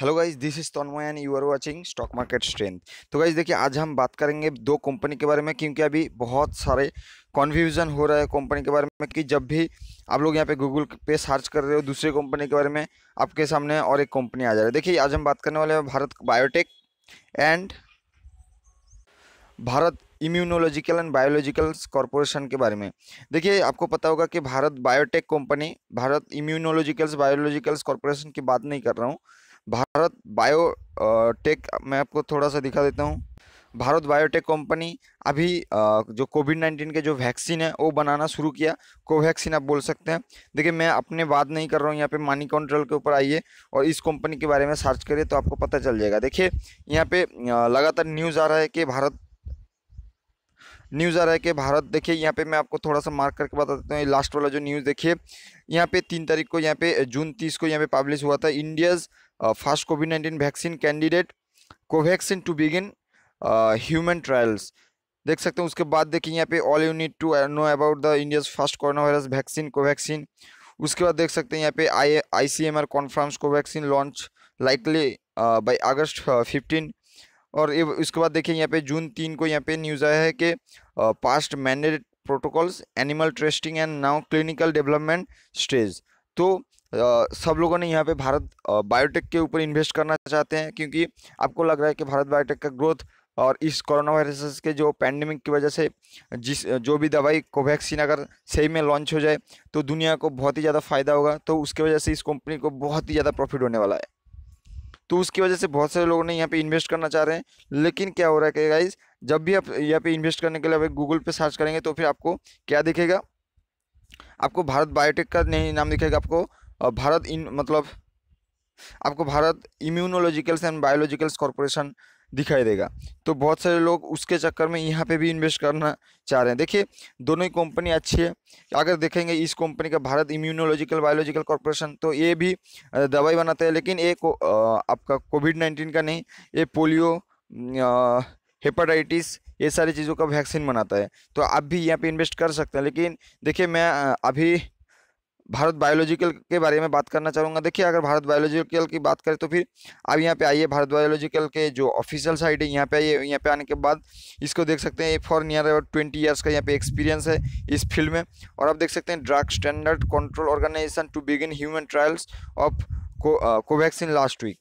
hello guys this is Tanmay and you are watching stock market strength तो guys देखिए आज हम बात करेंगे दो कंपनी के बारे में क्योंकि अभी बहुत सारे कन्फ्यूजन हो रहा है कंपनी के बारे में कि जब भी आप लोग यहाँ पे गूगल पे सर्च कर रहे हो दूसरे कंपनी के बारे में आपके सामने और एक कंपनी आ जा रही है देखिए आज हम बात करने वाले हैं Bharat Biotech and Bharat Immunological and Biologicals Corporation के बारे में देखिए आपको पता होगा कि Bharat Biotech company Bharat Immunologicals Biologicals Corporation की बात नहीं कर रहा हूँ भारत बायो टेक मैं आपको थोड़ा सा दिखा देता हूँ भारत बायोटेक कंपनी अभी जो कोविड नाइन्टीन के जो वैक्सीन है वो बनाना शुरू किया कोवैक्सीन आप बोल सकते हैं देखिए मैं अपने बात नहीं कर रहा हूँ यहाँ पे मनी कंट्रोल के ऊपर आइए और इस कंपनी के बारे में सर्च करिए तो आपको पता चल जाएगा देखिए यहाँ पे लगातार न्यूज़ आ रहा है कि भारत न्यूज़ आ रहा है कि भारत देखिए यहाँ पे मैं आपको थोड़ा सा मार्क करके बता देता हूँ लास्ट वाला जो न्यूज़ देखिए यहाँ पे तीन तारीख को यहाँ पे जून तीस को यहाँ पे पब्लिश हुआ था India's Uh, first COVID nineteen vaccine candidate Covaxin to begin human trials देख सकते हैं उसके बाद देखिए यहाँ पे all you need to know about the India's first corona virus vaccine Covaxin उसके बाद देख सकते हैं यहाँ पे I I C M R confirms Covaxin launch likely by August fifteen और ये उसके बाद देखिए यहाँ पे जून तीन को यहाँ पे न्यूज़ आया है कि past mandate protocols animal testing and now clinical development stage तो सब लोगों ने यहाँ पे भारत बायोटेक के ऊपर इन्वेस्ट करना चाहते हैं क्योंकि आपको लग रहा है कि भारत बायोटेक का ग्रोथ और इस कोरोना वायरस के जो पैंडमिक की वजह से जिस जो भी दवाई कोवैक्सीन अगर सही में लॉन्च हो जाए तो दुनिया को बहुत ही ज़्यादा फ़ायदा होगा तो उसकी वजह से इस कंपनी को बहुत ही ज़्यादा प्रॉफिट होने वाला है तो उसकी वजह से बहुत सारे लोगों ने यहाँ पे इन्वेस्ट करना चाह रहे हैं लेकिन क्या हो रहा है कि गाइज जब भी आप यहाँ पे इन्वेस्ट करने के लिए अभी गूगल पे सर्च करेंगे तो फिर आपको क्या दिखेगा आपको भारत बायोटेक का नहीं नाम दिखेगा आपको भारत इन मतलब आपको Bharat Immunologicals and Biologicals Corporation दिखाई देगा तो बहुत सारे लोग उसके चक्कर में यहाँ पे भी इन्वेस्ट करना चाह रहे हैं देखिए दोनों ही कंपनी अच्छी है अगर देखेंगे इस कंपनी का भारत इम्यूनोलॉजिकल बायोलॉजिकल कॉरपोरेशन तो ये भी दवाई बनाते हैं लेकिन ये को, आपका कोविड नाइन्टीन का नहीं ये पोलियो हेपाटाइटिस ये सारी चीज़ों का वैक्सीन बनाता है तो आप भी यहाँ पे इन्वेस्ट कर सकते हैं लेकिन देखिए मैं अभी भारत बायोलॉजिकल के बारे में बात करना चाहूँगा देखिए अगर भारत बायोलॉजिकल की बात करें तो फिर आप यहाँ पे आइए भारत बायोलॉजिकल के जो ऑफिशियल साइट है यहाँ पे आइए यहाँ पे आने के बाद इसको देख सकते हैं for near about twenty years का यहाँ पे एक्सपीरियंस है इस फील्ड में और आप देख सकते हैं drug standard control organisation to begin human trials of Covaxin last week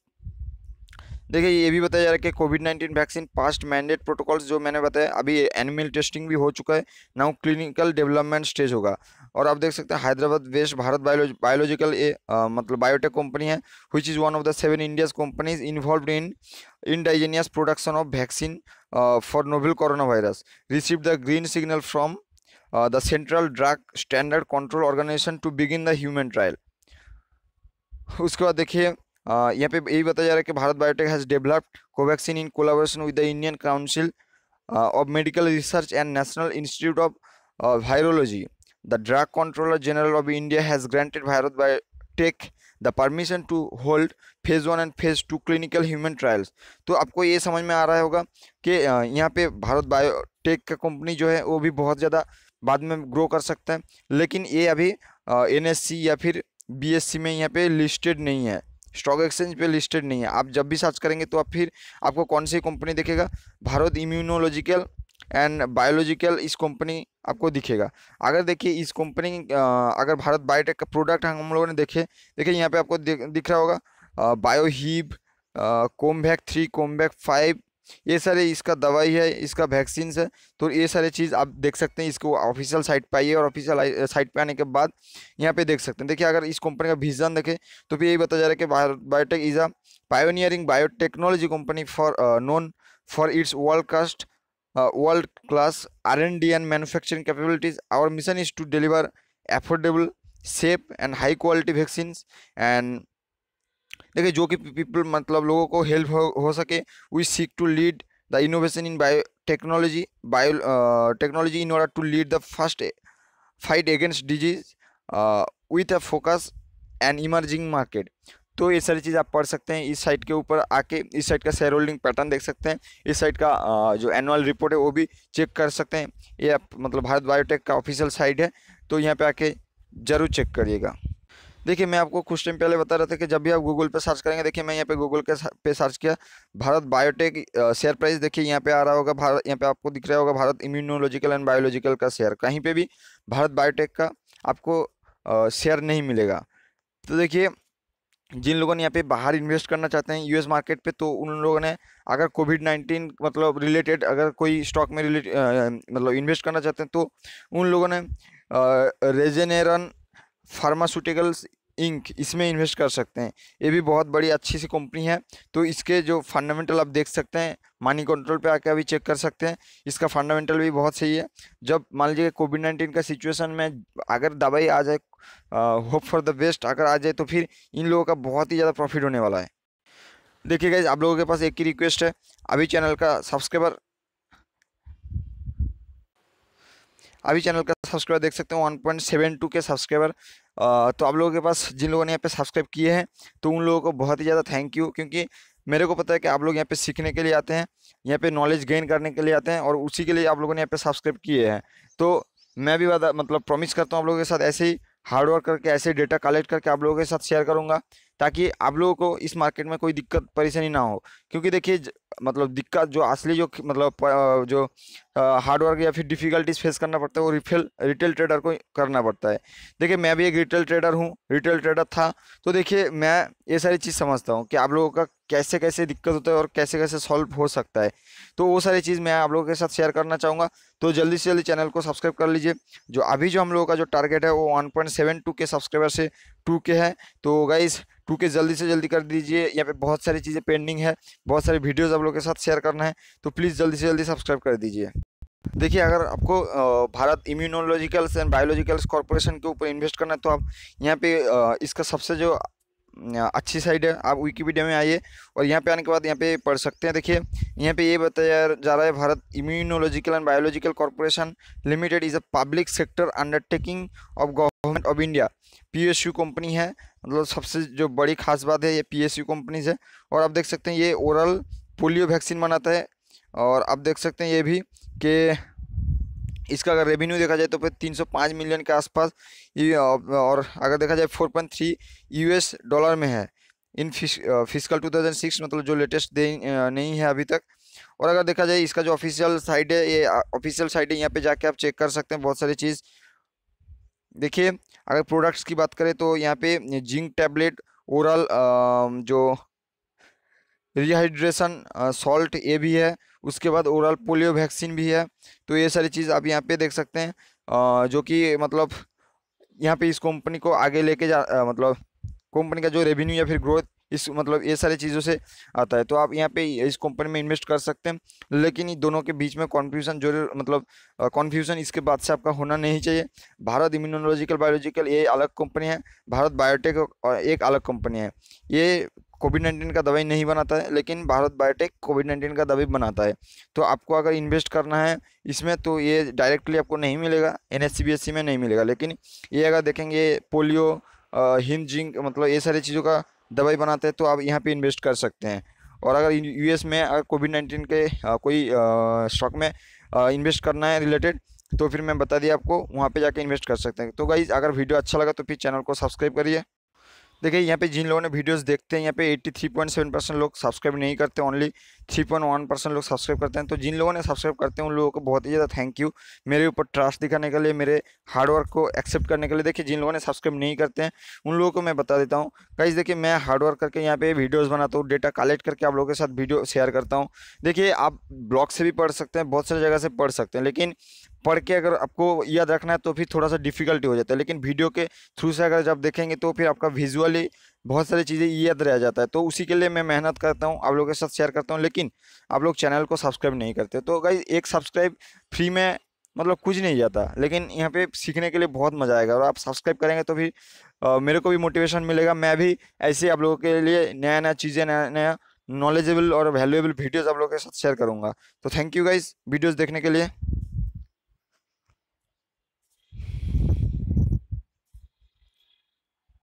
देखिए ये भी बताया जा रहा है कि COVID nineteen vaccine past mandate protocols जो मैंने बताया अभी एनिमल टेस्टिंग भी हो चुका है नाउ क्लिनिकल डेवलपमेंट स्टेज होगा और आप देख सकते हैं हैदराबाद वेस्ट भारत बायोलॉजिकल ए आ, मतलब बायोटेक कंपनी है which is one of the seven India's companies involved in indigenous production of vaccine for novel corona virus receive the green signal from the central drug standard control organisation to begin the human trial उसके बाद देखिए यहाँ पे यही बताया जा रहा है कि Bharat Biotech has developed Covaxin in collaboration with the Indian Council of Medical Research and National Institute of Virology the Drug Controller General of India has granted Bharat Biotech the permission to hold phase one and phase two clinical human trials तो आपको ये समझ में आ रहा होगा कि यहाँ पे भारत बायोटेक का कंपनी जो है वो भी बहुत ज़्यादा बाद में ग्रो कर सकता है लेकिन ये अभी एन या फिर बी में यहाँ पे लिस्टेड नहीं है स्टॉक एक्सचेंज पे लिस्टेड नहीं है आप जब भी सर्च करेंगे तो आप फिर आपको कौन सी कंपनी दिखेगा भारत इम्यूनोलॉजिकल एंड बायोलॉजिकल इस कंपनी आपको दिखेगा अगर देखिए इस कंपनी अगर भारत बायोटेक का प्रोडक्ट हम लोगों ने देखे देखिए यहाँ पे आपको दिख रहा होगा बायोहीब कोम्बैक थ्री कोम्बैक फाइव ये सारे इसका दवाई है इसका वैक्सीन है तो ये सारे चीज़ आप देख सकते हैं इसको ऑफिशियल साइट पर आइए और ऑफिशियल साइट पर आने के बाद यहाँ पे देख सकते हैं देखिए अगर इस कंपनी का विजन देखें तो फिर यही बताया जा रहा है कि Biotech is a pioneering biotechnology company for known for its world cast world class R and D and manufacturing capabilities our mission is to deliver affordable safe and high quality vaccine and देखिए जो कि people मतलब लोगों को help हो, हो सके we seek to lead the innovation in biotechnology biotechnology in order to lead the first fight against disease with a focus and emerging market तो ये सारी चीज़ आप पढ़ सकते हैं इस साइट के ऊपर आके इस साइट का शेयर होल्डिंग पैटर्न देख सकते हैं इस साइट का uh, जो एनुअल रिपोर्ट है वो भी चेक कर सकते हैं ये आप मतलब भारत बायोटेक का ऑफिशियल साइट है तो यहाँ पे आके ज़रूर चेक करिएगा देखिए मैं आपको कुछ टाइम पहले बता रहा था कि जब भी आप गूगल पे सर्च करेंगे देखिए मैं यहाँ पे गूगल के पे सर्च किया भारत बायोटेक शेयर प्राइस देखिए यहाँ पे आ रहा होगा भारत यहाँ पे आपको दिख रहा होगा भारत इम्यूनोलॉजिकल एंड बायोलॉजिकल का शेयर कहीं पर भी भारत बायोटेक का आपको शेयर नहीं मिलेगा तो देखिए जिन लोगों ने यहाँ पे बाहर इन्वेस्ट करना चाहते हैं यूएस मार्केट पे तो उन लोगों ने अगर कोविड नाइन्टीन मतलब रिलेटेड अगर कोई स्टॉक में रिलेटेड मतलब इन्वेस्ट करना चाहते हैं तो उन लोगों ने रेजेनेरन फार्मास्यूटिकल्स इंक इसमें इन्वेस्ट कर सकते हैं ये भी बहुत बड़ी अच्छी सी कंपनी है तो इसके जो फंडामेंटल आप देख सकते हैं मनी कंट्रोल पे आके अभी चेक कर सकते हैं इसका फंडामेंटल भी बहुत सही है जब मान लीजिए कोविड नाइन्टीन का सिचुएशन में अगर दवाई आ जाए होप फॉर द बेस्ट अगर आ जाए तो फिर इन लोगों का बहुत ही ज़्यादा प्रॉफिट होने वाला है देखिए गाइज आप लोगों के पास एक ही रिक्वेस्ट है अभी चैनल का सब्सक्राइबर अभी चैनल का सब्सक्राइबर देख सकते हैं 1.72 के सब्सक्राइबर तो आप लोगों के पास जिन लोगों ने यहाँ पे सब्सक्राइब किए हैं तो उन लोगों को बहुत ही ज़्यादा थैंक यू क्योंकि मेरे को पता है कि आप लोग यहाँ पे सीखने के लिए आते हैं यहाँ पे नॉलेज गेन करने के लिए आते हैं और उसी के लिए आप लोगों ने यहाँ पे सब्सक्राइब किए हैं तो मैं भी वादा मतलब प्रॉमिस करता हूँ आप लोगों के साथ ऐसे ही हार्डवर्क करके ऐसे डेटा कलेक्ट करके आप लोगों के साथ शेयर करूँगा ताकि आप लोगों को इस मार्केट में कोई दिक्कत परेशानी ना हो क्योंकि देखिए मतलब दिक्कत जो असली जो मतलब जो हार्डवर्क या फिर डिफ़िकल्टीज फेस करना पड़ता है वो रिफेल रिटेल ट्रेडर को करना पड़ता है देखिए मैं भी एक रिटेल ट्रेडर हूँ रिटेल ट्रेडर था तो देखिए मैं ये सारी चीज़ समझता हूँ कि आप लोगों का कैसे कैसे दिक्कत होता है और कैसे कैसे सॉल्व हो सकता है तो वो सारी चीज़ मैं आप लोगों के साथ शेयर करना चाहूँगा तो जल्दी से जल्दी चैनल को सब्सक्राइब कर लीजिए जो अभी जो हम लोगों का जो टारगेट है वो वन के सब्सक्राइबर से टू के है तो गाइज़ टू के जल्दी से जल्दी कर दीजिए यहाँ पे बहुत सारी चीज़ें पेंडिंग है बहुत सारे वीडियोज़ आप लोग के साथ शेयर करना है तो प्लीज़ जल्दी से जल्दी सब्सक्राइब कर दीजिए देखिए अगर आपको Bharat Immunologicals and Biologicals Corporation के ऊपर इन्वेस्ट करना है तो आप यहाँ पे इसका सबसे जो अच्छी साइड है आप विकीपीडिया में आइए और यहाँ पे आने के बाद यहाँ पे पढ़ सकते हैं देखिए यहाँ पे ये बताया जा रहा है Bharat Immunological and Biological Corporation Limited is a public sector undertaking of Government of India PSU company है मतलब सबसे जो बड़ी खास बात है ये पीएसयू कंपनीज है और आप देख सकते हैं ये ओरल पोलियो वैक्सीन बनाता है और आप देख सकते हैं ये भी कि इसका अगर रेवेन्यू देखा जाए तो फिर 305 मिलियन के आसपास और अगर देखा जाए 4.3 यूएस डॉलर में है इन फिस, फिजिकल सिक्स मतलब जो लेटेस्ट नहीं है अभी तक और अगर देखा जाए इसका जो ऑफिशियल साइट है ये ऑफिशियल साइट है यहाँ पर जाके आप चेक कर सकते हैं बहुत सारी चीज़ देखिए अगर प्रोडक्ट्स की बात करें तो यहाँ पे जिंक टैबलेट ओरल जो रिहाइड्रेशन सॉल्ट ये भी है उसके बाद ओरल पोलियो वैक्सीन भी है तो ये सारी चीज़ आप यहाँ पे देख सकते हैं जो कि मतलब यहाँ पे इस कंपनी को आगे लेके जा मतलब कंपनी का जो रेवेन्यू या फिर ग्रोथ इस मतलब ये सारी चीज़ों से आता है तो आप यहाँ पे इस कंपनी में इन्वेस्ट कर सकते हैं लेकिन इन दोनों के बीच में कॉन्फ्यूजन जो मतलब कॉन्फ्यूजन इसके बाद से आपका होना नहीं चाहिए भारत इम्यूनोलॉजिकल बायोलॉजिकल ये अलग कंपनी है भारत बायोटेक एक अलग कंपनी है ये कोविड नाइन्टीन का दवाई नहीं बनाता है लेकिन भारत बायोटेक कोविड नाइन्टीन का दवाई बनाता है तो आपको अगर इन्वेस्ट करना है इसमें तो ये डायरेक्टली आपको नहीं मिलेगा एन में नहीं मिलेगा लेकिन ये अगर देखेंगे पोलियो हिम जिंक मतलब ये सारी चीज़ों का दवाई बनाते हैं तो आप यहाँ पे इन्वेस्ट कर सकते हैं और अगर यूएस में अगर कोविड नाइन्टीन के आ, कोई स्टॉक में इन्वेस्ट करना है रिलेटेड तो फिर मैं बता दिया आपको वहाँ पे जाके इन्वेस्ट कर सकते हैं तो गाइज़ अगर वीडियो अच्छा लगा तो फिर चैनल को सब्सक्राइब करिए देखिए यहाँ पे जिन लोगों ने वीडियोस देखते हैं यहाँ पे 83.7 परसेंट लोग सब्सक्राइब नहीं करते ओनली 3.1 परसेंट लोग सब्सक्राइब करते हैं तो जिन लोगों ने सब्सक्राइब करते हैं उन लोगों को बहुत ही ज़्यादा थैंक यू मेरे ऊपर ट्रस्ट दिखाने के लिए मेरे हार्डवर्क को एक्सेप्ट करने के लिए देखिए जिन लोगों ने सब्सक्राइब नहीं करते हैं उन लोगों को मैं बता देता हूँ कहीं देखिए मैं हार्डवर्क करके यहाँ पे वीडियोज़ बनाता हूँ डेटा कलेक्ट करके आप लोगों के साथ वीडियो शेयर करता हूँ देखिए आप ब्लॉग से भी पढ़ सकते हैं बहुत सारी जगह से पढ़ सकते हैं लेकिन पढ़ के अगर आपको याद रखना है तो फिर थोड़ा सा डिफिकल्टी हो जाता है लेकिन वीडियो के थ्रू से अगर जब देखेंगे तो फिर आपका विजुअली बहुत सारी चीज़ें याद रह जाता है तो उसी के लिए मैं मेहनत करता हूँ आप लोगों के साथ शेयर करता हूँ लेकिन आप लोग चैनल को सब्सक्राइब नहीं करते तो गाइज एक सब्सक्राइब फ्री में मतलब कुछ नहीं जाता लेकिन यहाँ पे सीखने के लिए बहुत मज़ा आएगा और आप सब्सक्राइब करेंगे तो फिर आ, मेरे को भी मोटिवेशन मिलेगा मैं भी ऐसे आप लोगों के लिए नया नया चीज़ें नया नया नॉलेजेबल और वैल्यूएबल वीडियोज़ आप लोगों के साथ शेयर करूँगा तो थैंक यू गाइज वीडियोज़ देखने के लिए